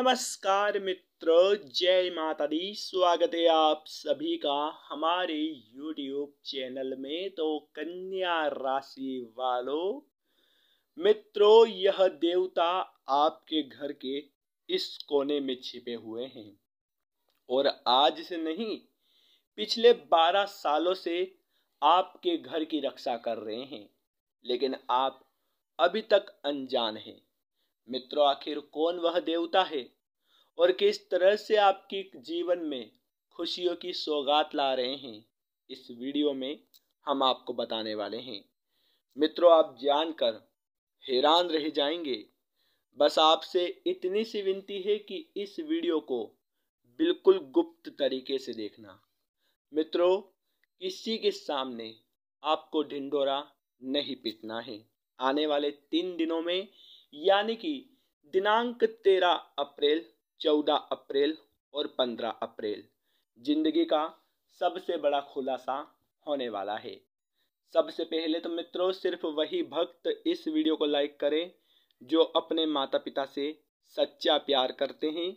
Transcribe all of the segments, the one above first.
नमस्कार मित्र जय माता दी स्वागत है आप सभी का हमारे YouTube चैनल में तो कन्या राशि वालों मित्रों यह देवता आपके घर के इस कोने में छिपे हुए हैं और आज से नहीं पिछले 12 सालों से आपके घर की रक्षा कर रहे हैं लेकिन आप अभी तक अनजान हैं मित्रों आखिर कौन वह देवता है और किस तरह से आपकी जीवन में खुशियों की सौगात ला रहे हैं इस वीडियो में हम आपको बताने वाले हैं मित्रों आप जानकर हैरान रह जाएंगे बस आपसे इतनी सी विनती है कि इस वीडियो को बिल्कुल गुप्त तरीके से देखना मित्रों किसी के सामने आपको ढिंडोरा नहीं पीटना है आने वाले तीन दिनों में यानी कि दिनांक तेरह अप्रैल चौदह अप्रैल और पंद्रह अप्रैल जिंदगी का सबसे बड़ा खुलासा होने वाला है सबसे पहले तो मित्रों सिर्फ वही भक्त इस वीडियो को लाइक करें जो अपने माता पिता से सच्चा प्यार करते हैं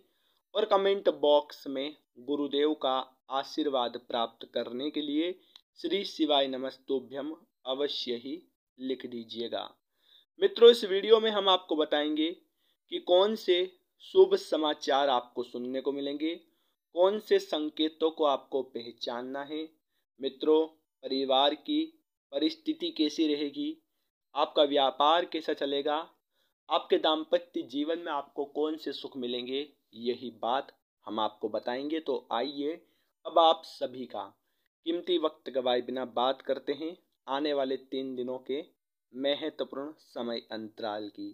और कमेंट बॉक्स में गुरुदेव का आशीर्वाद प्राप्त करने के लिए श्री शिवाय नमस्तोभ्यम अवश्य ही लिख दीजिएगा मित्रों इस वीडियो में हम आपको बताएंगे कि कौन से शुभ समाचार आपको सुनने को मिलेंगे कौन से संकेतों को आपको पहचानना है मित्रों परिवार की परिस्थिति कैसी रहेगी आपका व्यापार कैसा चलेगा आपके दाम्पत्य जीवन में आपको कौन से सुख मिलेंगे यही बात हम आपको बताएंगे तो आइए अब आप सभी का कीमती वक्त गवाए बिना बात करते हैं आने वाले तीन दिनों के महत्वपूर्ण समय अंतराल की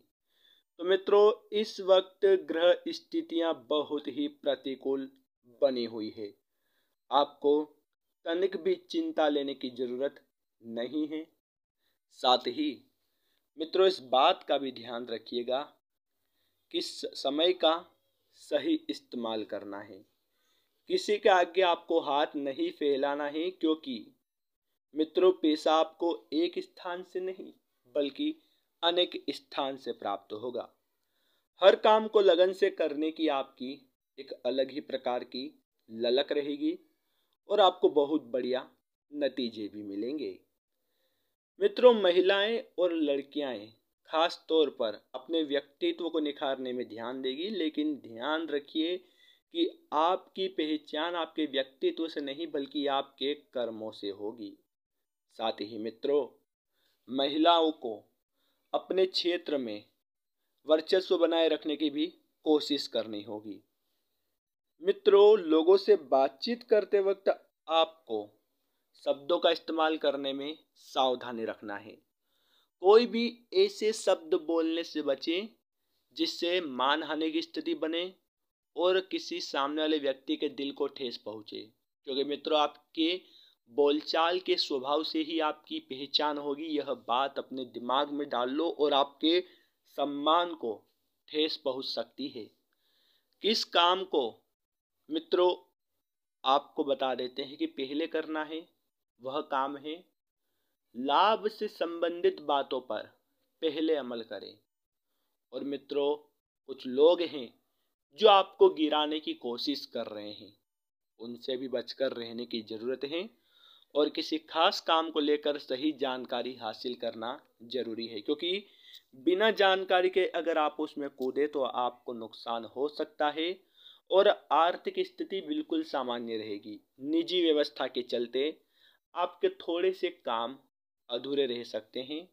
तो मित्रों इस वक्त ग्रह स्थितियां बहुत ही प्रतिकूल बनी हुई है आपको तनिक भी चिंता लेने की ज़रूरत नहीं है साथ ही मित्रों इस बात का भी ध्यान रखिएगा कि समय का सही इस्तेमाल करना है किसी के आगे आपको हाथ नहीं फैलाना है क्योंकि मित्रों पेशा आपको एक स्थान से नहीं बल्कि अनेक स्थान से प्राप्त होगा हर काम को लगन से करने की आपकी एक अलग ही प्रकार की ललक रहेगी और आपको बहुत बढ़िया नतीजे भी मिलेंगे मित्रों महिलाएं और लड़कियां खास तौर पर अपने व्यक्तित्व को निखारने में ध्यान देगी लेकिन ध्यान रखिए कि आपकी पहचान आपके व्यक्तित्व से नहीं बल्कि आपके कर्मों से होगी साथ ही मित्रों महिलाओं को अपने क्षेत्र में वर्चस्व बनाए रखने की भी कोशिश करनी होगी मित्रों लोगों से बातचीत करते वक्त आपको शब्दों का इस्तेमाल करने में सावधानी रखना है कोई भी ऐसे शब्द बोलने से बचे जिससे मान हानि की स्थिति बने और किसी सामने वाले व्यक्ति के दिल को ठेस पहुँचे क्योंकि मित्रों आपके बोलचाल के स्वभाव से ही आपकी पहचान होगी यह बात अपने दिमाग में डाल लो और आपके सम्मान को ठेस पहुंच सकती है किस काम को मित्रों आपको बता देते हैं कि पहले करना है वह काम है लाभ से संबंधित बातों पर पहले अमल करें और मित्रों कुछ लोग हैं जो आपको गिराने की कोशिश कर रहे हैं उनसे भी बचकर रहने की ज़रूरत है और किसी खास काम को लेकर सही जानकारी हासिल करना जरूरी है क्योंकि बिना जानकारी के अगर आप उसमें कूदे तो आपको नुकसान हो सकता है और आर्थिक स्थिति बिल्कुल सामान्य रहेगी निजी व्यवस्था के चलते आपके थोड़े से काम अधूरे रह सकते हैं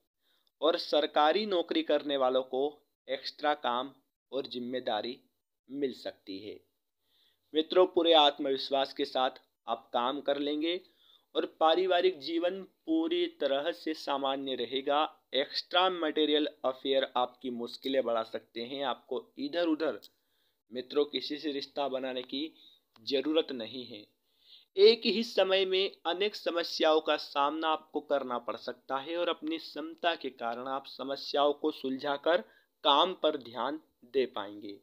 और सरकारी नौकरी करने वालों को एक्स्ट्रा काम और जिम्मेदारी मिल सकती है मित्रों पूरे आत्मविश्वास के साथ आप काम कर लेंगे और पारिवारिक जीवन पूरी तरह से सामान्य रहेगा एक्स्ट्रा मटेरियल अफेयर आपकी मुश्किलें बढ़ा सकते हैं आपको इधर उधर मित्रों किसी से रिश्ता बनाने की ज़रूरत नहीं है एक ही समय में अनेक समस्याओं का सामना आपको करना पड़ सकता है और अपनी क्षमता के कारण आप समस्याओं को सुलझाकर काम पर ध्यान दे पाएंगे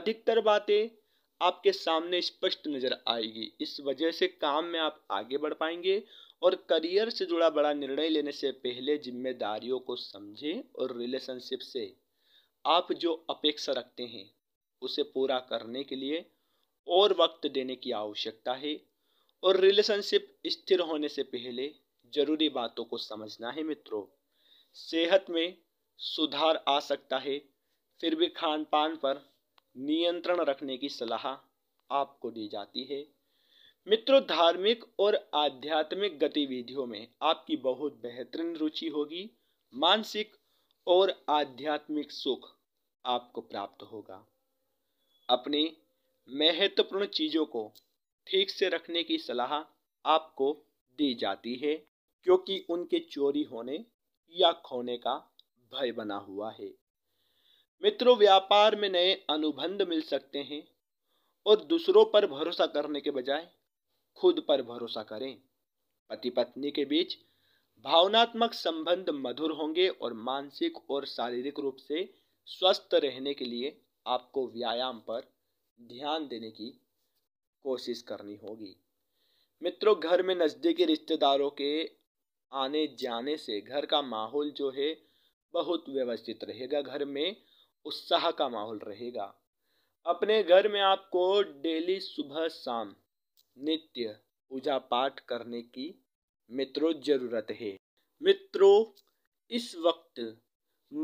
अधिकतर बातें आपके सामने स्पष्ट नज़र आएगी इस वजह से काम में आप आगे बढ़ पाएंगे और करियर से जुड़ा बड़ा निर्णय लेने से पहले जिम्मेदारियों को समझें और रिलेशनशिप से आप जो अपेक्षा रखते हैं उसे पूरा करने के लिए और वक्त देने की आवश्यकता है और रिलेशनशिप स्थिर होने से पहले ज़रूरी बातों को समझना है मित्रों सेहत में सुधार आ सकता है फिर भी खान पान पर नियंत्रण रखने की सलाह आपको दी जाती है मित्रों धार्मिक और आध्यात्मिक गतिविधियों में आपकी बहुत बेहतरीन रुचि होगी मानसिक और आध्यात्मिक सुख आपको प्राप्त होगा अपनी महत्वपूर्ण चीज़ों को ठीक से रखने की सलाह आपको दी जाती है क्योंकि उनके चोरी होने या खोने का भय बना हुआ है मित्रों व्यापार में नए अनुबंध मिल सकते हैं और दूसरों पर भरोसा करने के बजाय खुद पर भरोसा करें पति पत्नी के बीच भावनात्मक संबंध मधुर होंगे और मानसिक और शारीरिक रूप से स्वस्थ रहने के लिए आपको व्यायाम पर ध्यान देने की कोशिश करनी होगी मित्रों घर में नज़दीकी रिश्तेदारों के आने जाने से घर का माहौल जो है बहुत व्यवस्थित रहेगा घर में उत्साह का माहौल रहेगा अपने घर में आपको डेली सुबह शाम नित्य पूजा पाठ करने की मित्रों जरूरत है मित्रों इस वक्त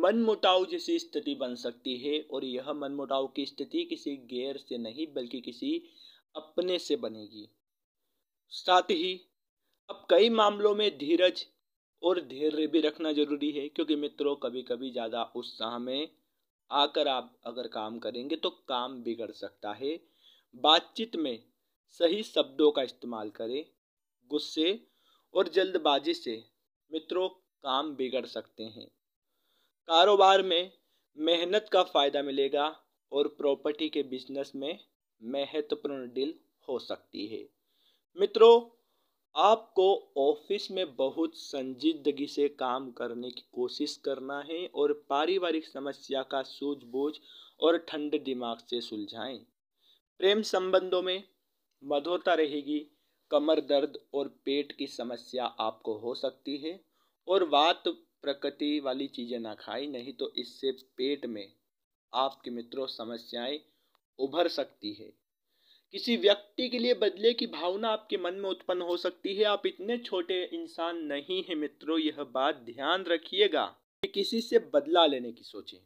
मनमुटाव जैसी स्थिति बन सकती है और यह मनमुटाव की स्थिति किसी गैर से नहीं बल्कि किसी अपने से बनेगी साथ ही अब कई मामलों में धीरज और धैर्य भी रखना जरूरी है क्योंकि मित्रों कभी कभी ज़्यादा उत्साह में आकर आप अगर काम करेंगे तो काम बिगड़ सकता है बातचीत में सही शब्दों का इस्तेमाल करें गुस्से और जल्दबाजी से मित्रों काम बिगड़ सकते हैं कारोबार में मेहनत का फ़ायदा मिलेगा और प्रॉपर्टी के बिजनेस में महत्वपूर्ण डील हो सकती है मित्रों आपको ऑफिस में बहुत संजीदगी से काम करने की कोशिश करना है और पारिवारिक समस्या का सूझबूझ और ठंड दिमाग से सुलझाएं प्रेम संबंधों में मधुरता रहेगी कमर दर्द और पेट की समस्या आपको हो सकती है और बात प्रकृति वाली चीज़ें ना खाएं नहीं तो इससे पेट में आपके मित्रों समस्याएं उभर सकती है किसी व्यक्ति के लिए बदले की भावना आपके मन में उत्पन्न हो सकती है आप इतने छोटे इंसान नहीं हैं मित्रों यह बात ध्यान रखिएगा कि किसी से बदला लेने की सोचें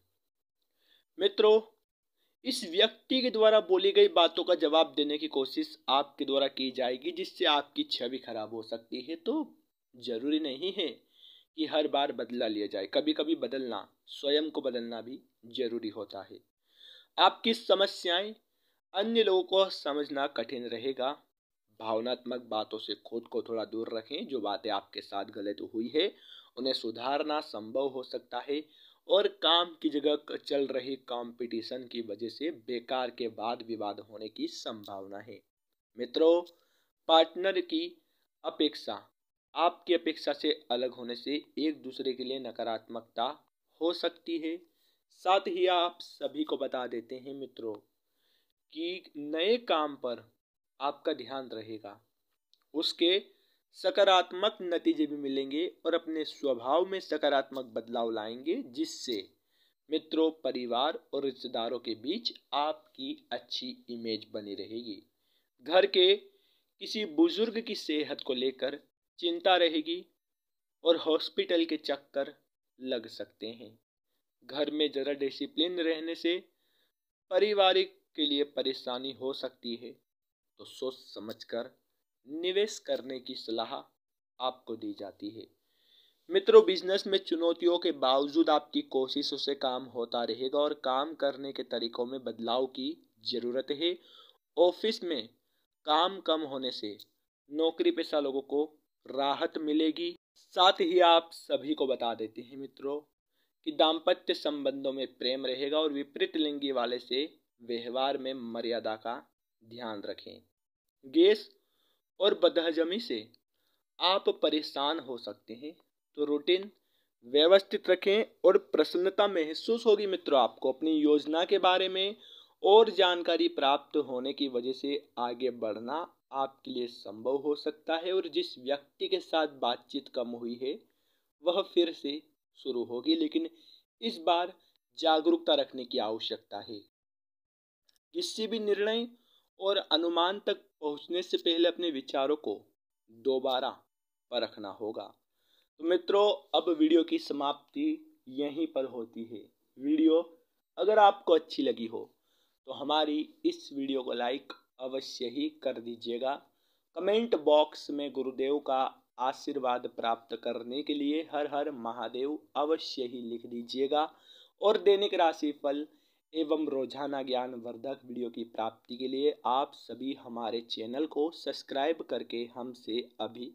मित्रों इस व्यक्ति के द्वारा बोली गई बातों का जवाब देने की कोशिश आपके द्वारा की जाएगी जिससे आपकी छवि खराब हो सकती है तो जरूरी नहीं है कि हर बार बदला लिया जाए कभी कभी बदलना स्वयं को बदलना भी जरूरी होता है आपकी समस्याएं अन्य लोगों को समझना कठिन रहेगा भावनात्मक बातों से खुद को थोड़ा दूर रखें जो बातें आपके साथ गलत हुई है उन्हें सुधारना संभव हो सकता है और काम की जगह चल रही कंपटीशन की वजह से बेकार के बाद विवाद होने की संभावना है मित्रों पार्टनर की अपेक्षा आपकी अपेक्षा से अलग होने से एक दूसरे के लिए नकारात्मकता हो सकती है साथ ही आप सभी को बता देते हैं मित्रों कि नए काम पर आपका ध्यान रहेगा उसके सकारात्मक नतीजे भी मिलेंगे और अपने स्वभाव में सकारात्मक बदलाव लाएंगे जिससे मित्रों परिवार और रिश्तेदारों के बीच आपकी अच्छी इमेज बनी रहेगी घर के किसी बुजुर्ग की सेहत को लेकर चिंता रहेगी और हॉस्पिटल के चक्कर लग सकते हैं घर में ज़रा डिसिप्लिन रहने से पारिवारिक के लिए परेशानी हो सकती है तो सोच समझकर निवेश करने की सलाह आपको दी जाती है मित्रों बिजनेस में चुनौतियों के बावजूद आपकी कोशिशों से काम होता रहेगा और काम करने के तरीकों में बदलाव की ज़रूरत है ऑफिस में काम कम होने से नौकरी पेशा लोगों को राहत मिलेगी साथ ही आप सभी को बता देते हैं मित्रों कि दाम्पत्य संबंधों में प्रेम रहेगा और विपरीत लिंगी वाले से व्यवहार में मर्यादा का ध्यान रखें गैस और बदहजमी से आप परेशान हो सकते हैं तो रूटीन व्यवस्थित रखें और प्रसन्नता महसूस होगी मित्रों आपको अपनी योजना के बारे में और जानकारी प्राप्त होने की वजह से आगे बढ़ना आपके लिए संभव हो सकता है और जिस व्यक्ति के साथ बातचीत कम हुई है वह फिर से शुरू होगी लेकिन इस बार जागरूकता रखने की आवश्यकता है किसी भी निर्णय और अनुमान तक पहुंचने से पहले अपने विचारों को दोबारा परखना होगा तो मित्रों अब वीडियो की समाप्ति यहीं पर होती है वीडियो अगर आपको अच्छी लगी हो तो हमारी इस वीडियो को लाइक अवश्य ही कर दीजिएगा कमेंट बॉक्स में गुरुदेव का आशीर्वाद प्राप्त करने के लिए हर हर महादेव अवश्य ही लिख दीजिएगा और दैनिक राशि फल एवं रोजाना ज्ञान वर्धक वीडियो की प्राप्ति के लिए आप सभी हमारे चैनल को सब्सक्राइब करके हमसे अभी